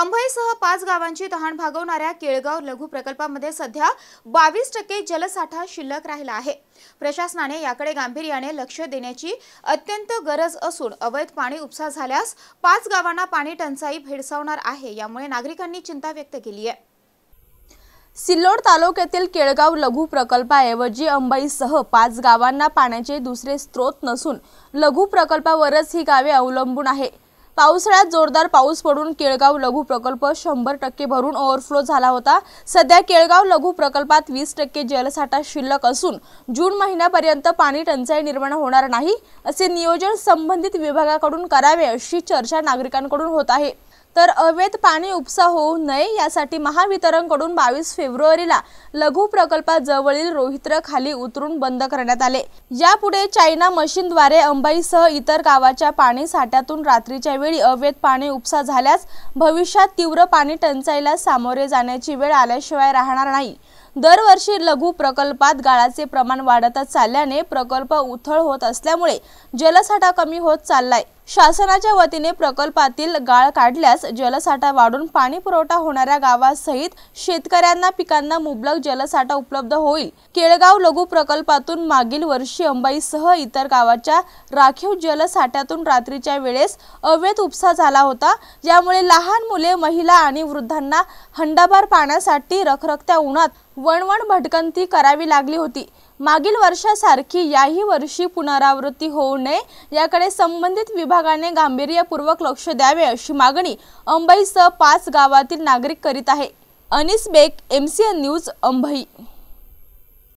अंबईसह पाच गावांची तहान भागवणाऱ्या केळगाव लघु प्रकल्पामध्ये सध्या बावीस टक्के जलसाठा शिल्लक राहिला आहे प्रशासनाने याकडे गांभीर्याने लक्ष देण्याची अत्यंत गरज असून अवैध पाणी उपसा झाल्यास पाच गावांना पाणी टंचाई भेडसावणार आहे यामुळे नागरिकांनी चिंता व्यक्त केली आहे सिल्लोड तालुक्यातील केळगाव लघु प्रकल्पाऐवजी अंबाईसह पाच गावांना पाण्याचे दुसरे स्रोत नसून लघु प्रकल्पावरच ही गावे अवलंबून आहे पावसाळ्यात जोरदार पाऊस पडून केळगाव लघु प्रकल्प शंभर टक्के भरून ओव्हरफ्लो झाला होता सध्या केळगाव लघु प्रकल्पात वीस टक्के जलसाठा शिल्लक असून जून महिन्यापर्यंत पाणी टंचाई निर्माण होणार नाही असे नियोजन संबंधित विभागाकडून करावे अशी चर्चा नागरिकांकडून होत आहे तर अवैध पाणी उपसा होऊ नये यासाठी महावितरणकडून बावीस फेब्रुवारीला लघु प्रकल्पाजवळील रोहित्र खाली उतरून बंद करण्यात आले यापुढे चायना मशीनद्वारे अंबाईसह इतर गावाच्या पाणी साठ्यातून रात्रीच्या वेळी अवैध पाणी उपसा झाल्यास भविष्यात तीव्र पाणी टंचाईला सामोरे जाण्याची वेळ आल्याशिवाय राहणार नाही दरवर्षी लघु प्रकल्पात गाळाचे प्रमाण वाढतच चालल्याने प्रकल्प उथळ होत असल्यामुळे जलसाठा कमी होत चाललाय शासनाच्या वतीने प्रकल्पातील गाळ काढल्यास जलसाठा वाढून पाणी पुरवठा होणाऱ्या गावासहित शेतकऱ्यांना पिकांना मुबलक जलसाठा उपलब्ध होईल केळगाव लघु प्रकल्पातून मागील वर्षी अंबाईसह इतर गावाच्या राखीव जलसाठ्यातून रात्रीच्या वेळेस अवैध उपसा झाला होता ज्यामुळे लहान मुले महिला आणि वृद्धांना हंडाभार पाण्यासाठी रखरखत्या उन्हात वणवण भटकंती करावी लागली होती मागील वर्षासारखी याही वर्षी पुनरावृत्ती होऊ नये याकडे संबंधित विभागाने गांभीर्यपूर्वक लक्ष द्यावे अशी मागणी अंबईसह पाच गावातील नागरिक करीत आहे Anis Baig, M C N news अंबई